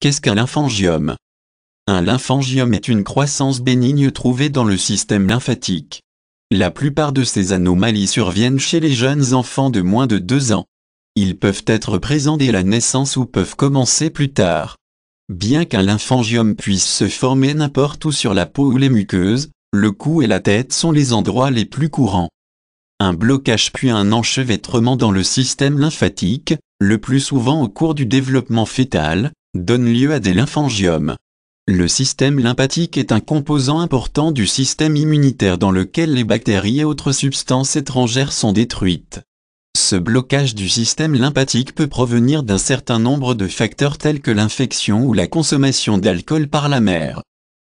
Qu'est-ce qu'un lymphangium Un lymphangium est une croissance bénigne trouvée dans le système lymphatique. La plupart de ces anomalies surviennent chez les jeunes enfants de moins de 2 ans. Ils peuvent être présents dès la naissance ou peuvent commencer plus tard. Bien qu'un lymphangium puisse se former n'importe où sur la peau ou les muqueuses, le cou et la tête sont les endroits les plus courants. Un blocage puis un enchevêtrement dans le système lymphatique, le plus souvent au cours du développement fœtal, donne lieu à des lymphangiomes. Le système lymphatique est un composant important du système immunitaire dans lequel les bactéries et autres substances étrangères sont détruites. Ce blocage du système lymphatique peut provenir d'un certain nombre de facteurs tels que l'infection ou la consommation d'alcool par la mère.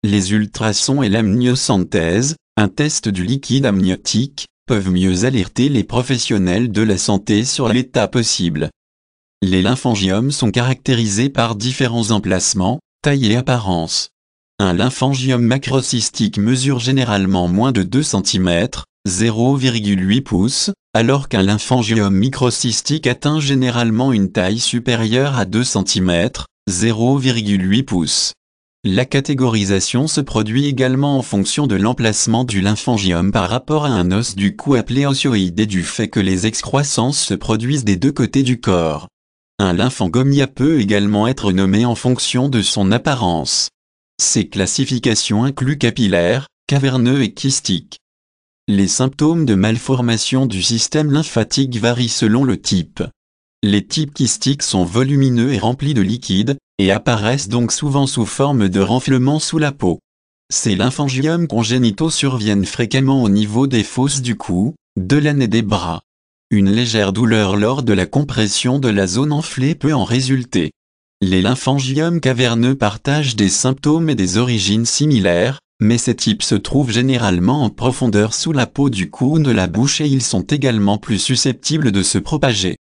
Les ultrasons et l'amniocentèse, un test du liquide amniotique, peuvent mieux alerter les professionnels de la santé sur l'état possible. Les lymphangiomes sont caractérisés par différents emplacements, taille et apparence. Un lymphangium macrocystique mesure généralement moins de 2 cm, 0,8 pouces, alors qu'un lymphangium microcystique atteint généralement une taille supérieure à 2 cm, 0,8 pouces. La catégorisation se produit également en fonction de l'emplacement du lymphangium par rapport à un os du cou appelé osioïde et du fait que les excroissances se produisent des deux côtés du corps. Un lymphangomia peut également être nommé en fonction de son apparence. Ces classifications incluent capillaire, caverneux et kystique. Les symptômes de malformation du système lymphatique varient selon le type. Les types kystiques sont volumineux et remplis de liquide, et apparaissent donc souvent sous forme de renflement sous la peau. Ces lymphangiums congénitaux surviennent fréquemment au niveau des fosses du cou, de l'aine et des bras. Une légère douleur lors de la compression de la zone enflée peut en résulter. Les lymphangiomes caverneux partagent des symptômes et des origines similaires, mais ces types se trouvent généralement en profondeur sous la peau du cou ou de la bouche et ils sont également plus susceptibles de se propager.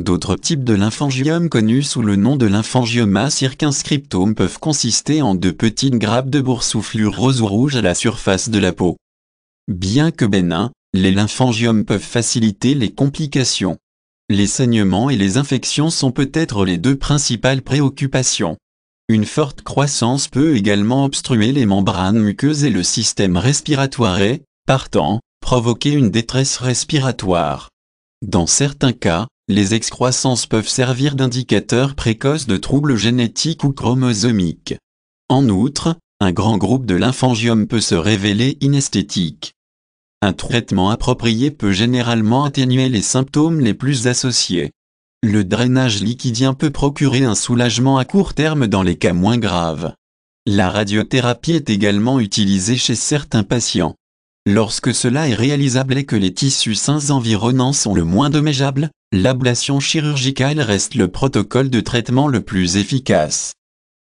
D'autres types de lymphangiomes connus sous le nom de lymphangioma circinscriptome peuvent consister en de petites grappes de boursouflure rose ou rouge à la surface de la peau. Bien que bénins, les lymphangiomes peuvent faciliter les complications. Les saignements et les infections sont peut-être les deux principales préoccupations. Une forte croissance peut également obstruer les membranes muqueuses et le système respiratoire et, partant, provoquer une détresse respiratoire. Dans certains cas, les excroissances peuvent servir d'indicateurs précoces de troubles génétiques ou chromosomiques. En outre, un grand groupe de lymphangiomes peut se révéler inesthétique. Un traitement approprié peut généralement atténuer les symptômes les plus associés. Le drainage liquidien peut procurer un soulagement à court terme dans les cas moins graves. La radiothérapie est également utilisée chez certains patients. Lorsque cela est réalisable et que les tissus sains environnants sont le moins dommageables, l'ablation chirurgicale reste le protocole de traitement le plus efficace.